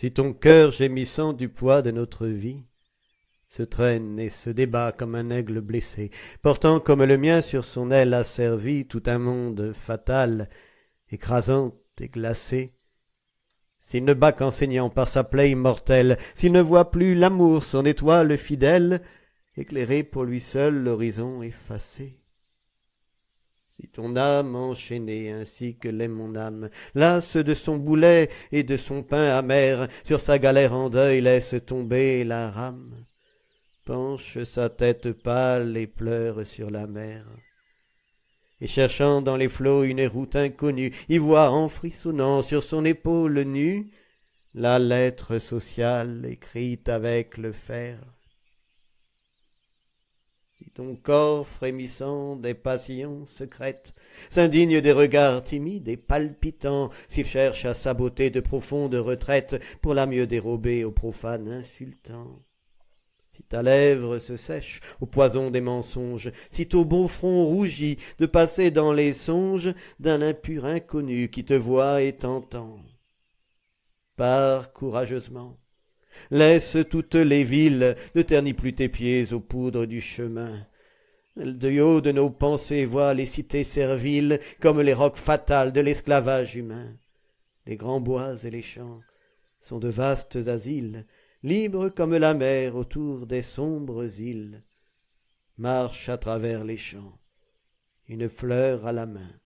Si ton cœur gémissant du poids de notre vie se traîne et se débat comme un aigle blessé, portant comme le mien sur son aile asservie tout un monde fatal, écrasant et glacé, s'il ne bat qu'en saignant par sa plaie immortelle, s'il ne voit plus l'amour, son étoile fidèle, éclairer pour lui seul l'horizon effacé, si ton âme enchaînée ainsi que l'est mon âme, lasse de son boulet et de son pain amer, sur sa galère en deuil laisse tomber la rame, penche sa tête pâle et pleure sur la mer. Et cherchant dans les flots une route inconnue, y voit en frissonnant sur son épaule nue la lettre sociale écrite avec le fer. Si ton corps frémissant des passions secrètes s'indigne des regards timides et palpitants, s'il cherche à saboter de profondes retraites pour la mieux dérober aux profanes insultants. Si ta lèvre se sèche au poison des mensonges, si ton beau front rougit de passer dans les songes d'un impur inconnu qui te voit et t'entend, pars courageusement, Laisse toutes les villes, ne ternis plus tes pieds aux poudres du chemin. De haut de nos pensées voit les cités serviles comme les rocs fatales de l'esclavage humain. Les grands bois et les champs sont de vastes asiles, libres comme la mer autour des sombres îles. Marche à travers les champs, une fleur à la main.